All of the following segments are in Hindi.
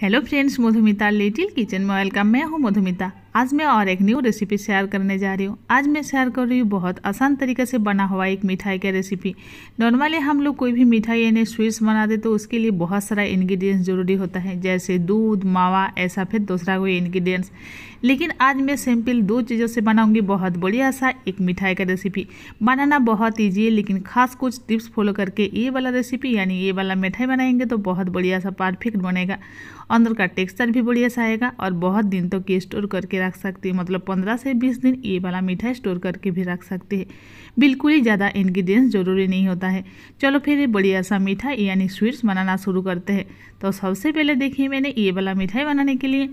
hello friends Madhumita little kitchen में वेलकम मैं हूँ मधुमिता आज मैं और एक न्यू रेसिपी शेयर करने जा रही हूँ आज मैं शेयर कर रही हूँ बहुत आसान तरीके से बना हुआ एक मिठाई का रेसिपी नॉर्मली हम लोग कोई भी मिठाई यानी स्वीट्स बना दे तो उसके लिए बहुत सारा इन्ग्रीडियंट्स ज़रूरी होता है जैसे दूध मावा ऐसा फिर दूसरा कोई इन्ग्रीडियंट्स लेकिन आज मैं सिंपल दो चीज़ों से बनाऊँगी बहुत बढ़िया सा एक मिठाई का रेसिपी बनाना बहुत ईजी है लेकिन खास कुछ टिप्स फॉलो करके ये वाला रेसिपी यानी ये वाला मिठाई बनाएंगे तो बहुत बढ़िया सा परफेक्ट बनेगा अंदर का टेक्सचर भी बढ़िया सा आएगा और बहुत दिन तक तो ये स्टोर करके रख सकते हैं मतलब पंद्रह से बीस दिन ये वाला मीठा स्टोर करके भी रख सकते हैं बिल्कुल ही ज़्यादा इन्ग्रीडियंट्स ज़रूरी नहीं होता है चलो फिर ये बढ़िया सा मीठा यानी स्वीट्स बनाना शुरू करते हैं तो सबसे पहले देखिए मैंने ये वाला मिठाई बनाने के लिए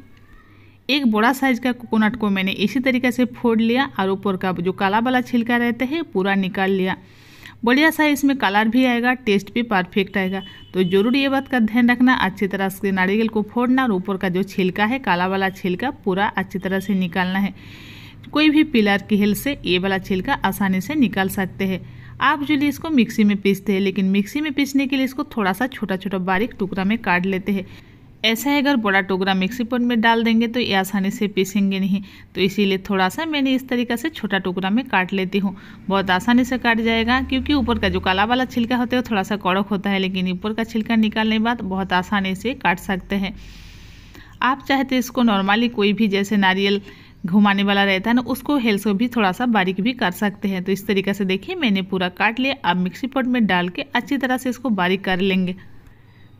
एक बड़ा साइज का कोकोनट को मैंने इसी तरीके से फोड़ लिया और ऊपर का जो काला वाला छिलका रहता है पूरा निकाल लिया बढ़िया सा इसमें कलर भी आएगा टेस्ट भी परफेक्ट आएगा तो जरूर ये बात का ध्यान रखना अच्छी तरह से नारियल को फोड़ना और ऊपर का जो छिलका है काला वाला छिलका पूरा अच्छी तरह से निकालना है कोई भी पिलर की हेल्प से ये वाला छिलका आसानी से निकाल सकते हैं आप जो लिए इसको मिक्सी में पीसते हैं लेकिन मिक्सी में पीसने के लिए इसको थोड़ा सा छोटा छोटा बारीक टुकड़ा में काट लेते हैं ऐसा अगर बड़ा टोकरा मिक्सी पॉट में डाल देंगे तो ये आसानी से पीसेंगे नहीं तो इसीलिए थोड़ा सा मैंने इस तरीका से छोटा टुकड़ा में काट लेती हूँ बहुत आसानी से काट जाएगा क्योंकि ऊपर का जो काला वाला छिलका होता है वो थोड़ा सा कड़क होता है लेकिन ऊपर का छिलका निकालने के बाद बहुत आसानी से काट सकते हैं आप चाहे तो इसको नॉर्मली कोई भी जैसे नारियल घुमाने वाला रहता है ना उसको हेल से भी थोड़ा सा बारीक भी कर सकते हैं तो इस तरीके से देखिए मैंने पूरा काट लिया अब मिक्सी पॉट में डाल के अच्छी तरह से इसको बारीक कर लेंगे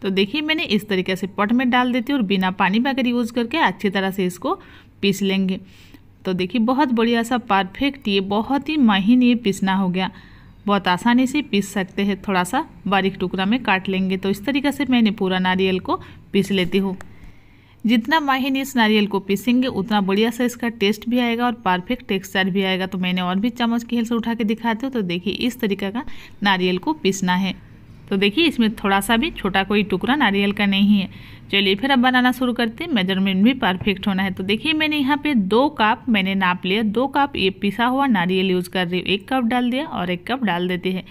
तो देखिए मैंने इस तरीके से पॉट में डाल देती हूँ और बिना पानी वगैरह यूज़ करके अच्छी तरह से इसको पीस लेंगे तो देखिए बहुत बढ़िया सा परफेक्ट ये बहुत ही महीन ये पीसना हो गया बहुत आसानी से पीस सकते हैं थोड़ा सा बारीक टुकड़ा में काट लेंगे तो इस तरीके से मैंने पूरा नारियल को पीस लेती हूँ जितना माहिन इस नारियल को पीसेंगे उतना बढ़िया सा इसका टेस्ट भी आएगा और परफेक्ट टेक्सचर भी आएगा तो मैंने और भी चम्मच की हेल्प से उठा के दिखाते हो तो देखिए इस तरीके का नारियल को पीसना है तो देखिए इसमें थोड़ा सा भी छोटा कोई टुकड़ा नारियल का नहीं है चलिए फिर अब बनाना शुरू करते हैं मेजरमेंट भी परफेक्ट होना है तो देखिए मैंने यहाँ पे दो कप मैंने नाप लिया दो कप ये पिसा हुआ नारियल यूज़ कर रही हूँ एक कप डाल दिया और एक कप डाल देते हैं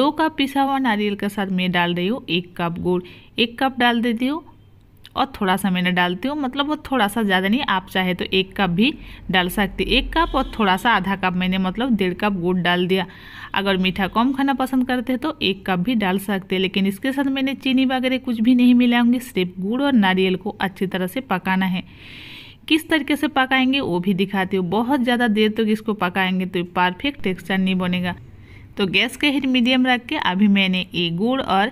दो कप पिसा हुआ नारियल के साथ मैं डाल रही हूँ एक कप गुड़ एक कप डाल देती हूँ और थोड़ा सा मैंने डालती हूँ मतलब वो थोड़ा सा ज़्यादा नहीं आप चाहे तो एक कप भी डाल सकते एक कप और थोड़ा सा आधा कप मैंने मतलब डेढ़ कप गुड़ डाल दिया अगर मीठा कम खाना पसंद करते हैं तो एक कप भी डाल सकते हैं लेकिन इसके साथ मैंने चीनी वगैरह कुछ भी नहीं मिलाऊंगी सिर्फ गुड़ और नारियल को अच्छी तरह से पकाना है किस तरीके से पकाएंगे वो भी दिखाती हूँ बहुत ज़्यादा देर तक तो इसको पकाएंगे तो परफेक्ट टेक्सचर नहीं बनेगा तो गैस के हीट मीडियम रख के अभी मैंने ये गुड़ और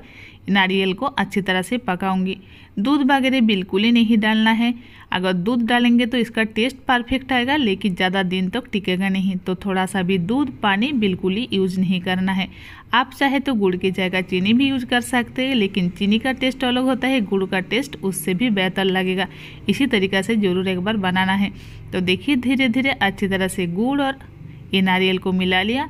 नारियल को अच्छी तरह से पकाऊंगी दूध वगैरह बिल्कुल ही नहीं डालना है अगर दूध डालेंगे तो इसका टेस्ट परफेक्ट आएगा लेकिन ज़्यादा दिन तक तो टिकेगा नहीं तो थोड़ा सा भी दूध पानी बिल्कुल ही यूज नहीं करना है आप चाहे तो गुड़ की जगह चीनी भी यूज कर सकते हैं लेकिन चीनी का टेस्ट अलग होता है गुड़ का टेस्ट उससे भी बेहतर लगेगा इसी तरीक़ा से ज़रूर एक बार बनाना है तो देखिए धीरे धीरे अच्छी तरह से गुड़ और ये नारियल को मिला लिया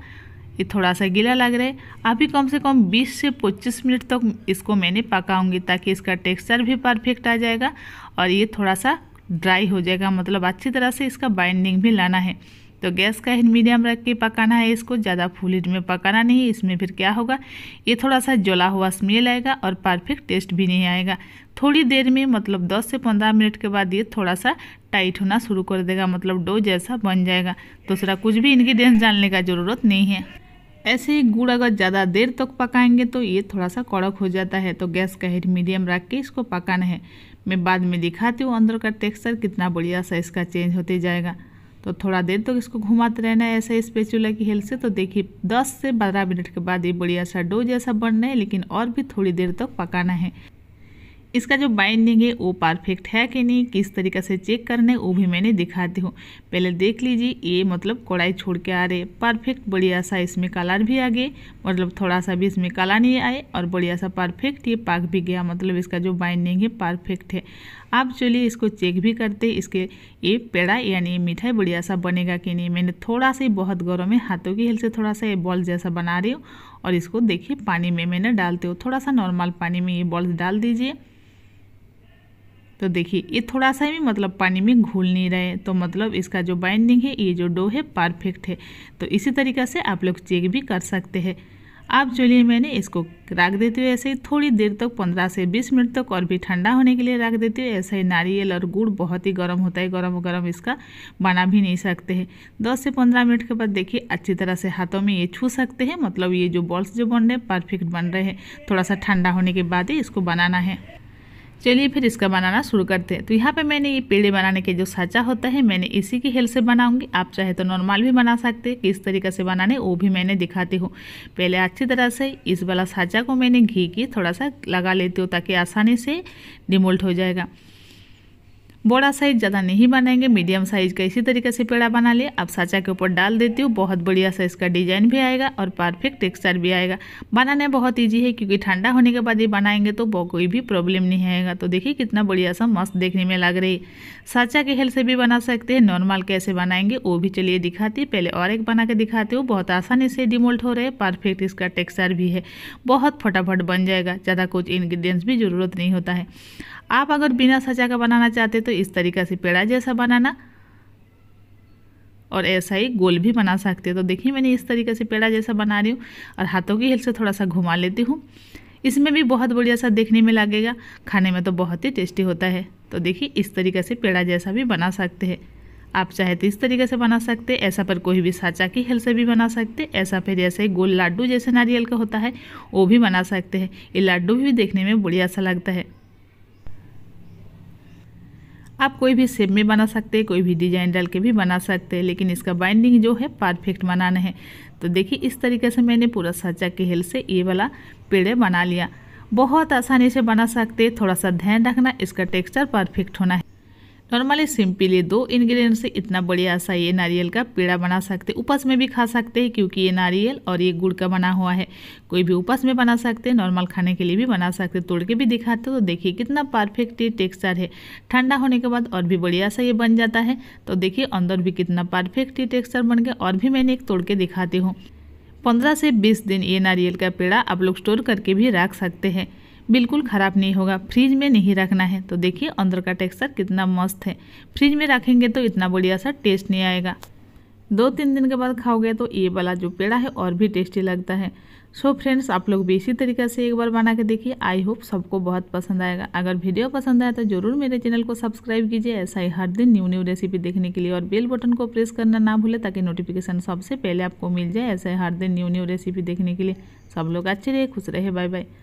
ये थोड़ा सा गीला लग रहा है अभी कम से कम 20 से 25 मिनट तक इसको मैंने पकाऊंगी ताकि इसका टेक्सचर भी परफेक्ट आ जाएगा और ये थोड़ा सा ड्राई हो जाएगा मतलब अच्छी तरह से इसका बाइंडिंग भी लाना है तो गैस का ही मीडियम रख के पकाना है इसको ज़्यादा फुलिड हिट में पकाना नहीं इसमें फिर क्या होगा ये थोड़ा सा जला हुआ स्मेल आएगा और परफेक्ट टेस्ट भी नहीं आएगा थोड़ी देर में मतलब 10 से 15 मिनट के बाद ये थोड़ा सा टाइट होना शुरू कर देगा मतलब डो जैसा बन जाएगा दूसरा कुछ भी इन्ग्रीडियंट्स जानने का ज़रूरत नहीं है ऐसे ही गुड़ अगर ज़्यादा देर तक तो पकाएंगे तो ये थोड़ा सा कड़क हो जाता है तो गैस का हीट मीडियम रख के इसको पकाना है मैं बाद में दिखाती हूँ अंदर का टेक्सचर कितना बढ़िया सा इसका चेंज होते जाएगा तो थोड़ा देर तक तो इसको घुमाते रहना है ऐसे स्पेचुला की हेल्प से तो देखिए दस से बारह मिनट के बाद ये बढ़िया सा डो जैसा बनना है लेकिन और भी थोड़ी देर तक तो पकाना है इसका जो बाइंडिंग है वो परफेक्ट है कि नहीं किस तरीके से चेक करने वो भी मैंने दिखाती हूँ पहले देख लीजिए ये मतलब कड़ाई छोड़ के आ रहे परफेक्ट बढ़िया सा इसमें कलर भी आ गए मतलब थोड़ा सा भी इसमें कलर नहीं आए और बढ़िया सा परफेक्ट ये पाक भी गया मतलब इसका जो बाइंडिंग है परफेक्ट है आप चलिए इसको चेक भी करते इसके ये पेड़ा यानी मिठाई बढ़िया सा बनेगा कि नहीं मैंने थोड़ा सा बहुत गर्म है हाथों की हेल से थोड़ा सा ये बॉल जैसा बना रही हूँ और इसको देखिए पानी में मैंने डालते हो थोड़ा सा नॉर्मल पानी में ये बॉल्स डाल दीजिए तो देखिए ये थोड़ा सा भी मतलब पानी में घुल नहीं रहे तो मतलब इसका जो बाइंडिंग है ये जो डो है परफेक्ट है तो इसी तरीका से आप लोग चेक भी कर सकते हैं आप चलिए मैंने इसको रख देती हूँ ऐसे ही थोड़ी देर तक 15 से 20 मिनट तक और भी ठंडा होने के लिए रख देती हुए ऐसे ही नारियल और गुड़ बहुत ही गर्म होता है गर्म गर्म इसका बना भी नहीं सकते हैं 10 से 15 मिनट के बाद देखिए अच्छी तरह से हाथों में ये छू सकते हैं मतलब ये जो बॉल्स जो बन रहे हैं परफेक्ट बन रहे हैं थोड़ा सा ठंडा होने के बाद ही इसको बनाना है चलिए फिर इसका बनाना शुरू करते हैं तो यहाँ पे मैंने ये पेड़े बनाने के जो साँचा होता है मैंने इसी की हेल्प से बनाऊंगी आप चाहे तो नॉर्मल भी बना सकते हैं किस तरीके से बनाने वो भी मैंने दिखाती हूँ पहले अच्छी तरह से इस वाला साँचा को मैंने घी की थोड़ा सा लगा लेती हूँ ताकि आसानी से डिमोल्ट हो जाएगा बड़ा साइज ज़्यादा नहीं बनाएंगे मीडियम साइज का इसी तरीके से पेड़ा बना लिया अब साचा के ऊपर डाल देती हूँ बहुत बढ़िया सा इसका डिजाइन भी आएगा और परफेक्ट टेक्सचर भी आएगा बनाना बहुत ईजी है क्योंकि ठंडा होने के बाद ये बनाएंगे तो कोई भी प्रॉब्लम नहीं आएगा तो देखिए कितना बढ़िया सा मस्त देखने में लग रही साचा के हेल से भी बना सकते हैं नॉर्मल कैसे बनाएंगे वो भी चलिए दिखाती है पहले और एक बना के दिखाती हूँ बहुत आसानी से डिमोल्ट हो रहे हैं परफेक्ट इसका टेक्सचर भी है बहुत फटाफट बन जाएगा ज़्यादा कुछ इन्ग्रीडियंट्स भी ज़रूरत नहीं होता है आप अगर बिना साचा का बनाना चाहते तो तो इस तरीक़ा से पेड़ा जैसा बनाना और ऐसा ही गोल भी बना सकते हो तो देखिए मैंने इस तरीके से पेड़ा जैसा बना रही हूँ और हाथों की हेल्प से थोड़ा सा घुमा लेती हूँ इसमें भी बहुत बढ़िया सा देखने में लगेगा खाने में तो बहुत ही टेस्टी होता है तो देखिए इस तरीके से पेड़ा जैसा भी बना सकते हैं आप चाहे तो इस तरीके से बना सकते ऐसा पर कोई भी साचा की हेल्प से भी बना सकते ऐसा फिर ऐसे गोल लाड्डू जैसे नारियल का होता है वो भी बना सकते हैं ये लाड्डू भी देखने में बढ़िया सा लगता है आप कोई भी शेप में बना सकते हैं कोई भी डिजाइन डाल के भी बना सकते हैं लेकिन इसका बाइंडिंग जो है परफेक्ट बनाना है तो देखिए इस तरीके से मैंने पूरा सच्चा के हेल से ये वाला पेड़ बना लिया बहुत आसानी से बना सकते थोड़ा सा ध्यान रखना इसका टेक्सचर परफेक्ट होना है नॉर्मली सिंपली दो इन्ग्रीडियंट से इतना बढ़िया सा ये नारियल का पेड़ा बना सकते उपस में भी खा सकते हैं क्योंकि ये नारियल और ये गुड़ का बना हुआ है कोई भी उपस में बना सकते हैं नॉर्मल खाने के लिए भी बना सकते तोड़ के भी दिखाते तो देखिए कितना परफेक्ट ये टेक्स्चर है ठंडा होने के बाद और भी बढ़िया सा ये बन जाता है तो देखिए अंदर भी कितना परफेक्ट ये टेक्सचर बन गया और भी मैंने एक तोड़ के दिखाती हूँ पंद्रह से बीस दिन ये नारियल का पेड़ा आप लोग स्टोर करके भी रख सकते हैं बिल्कुल ख़राब नहीं होगा फ्रिज में नहीं रखना है तो देखिए अंदर का टेक्सचर कितना मस्त है फ्रिज में रखेंगे तो इतना बढ़िया सा टेस्ट नहीं आएगा दो तीन दिन के बाद खाओगे तो ये वाला जो पेड़ा है और भी टेस्टी लगता है सो so फ्रेंड्स आप लोग भी इसी तरीके से एक बार बना के देखिए आई होप सबको बहुत पसंद आएगा अगर वीडियो पसंद आए तो जरूर मेरे चैनल को सब्सक्राइब कीजिए ऐसा ही हर दिन न्यू न्यू रेसिपी देखने के लिए और बेल बटन को प्रेस करना ना भूले ताकि नोटिफिकेशन सबसे पहले आपको मिल जाए ऐसा ही हर दिन न्यू न्यू रेसिपी देखने के लिए सब लोग अच्छे रहे खुश रहे बाय बाय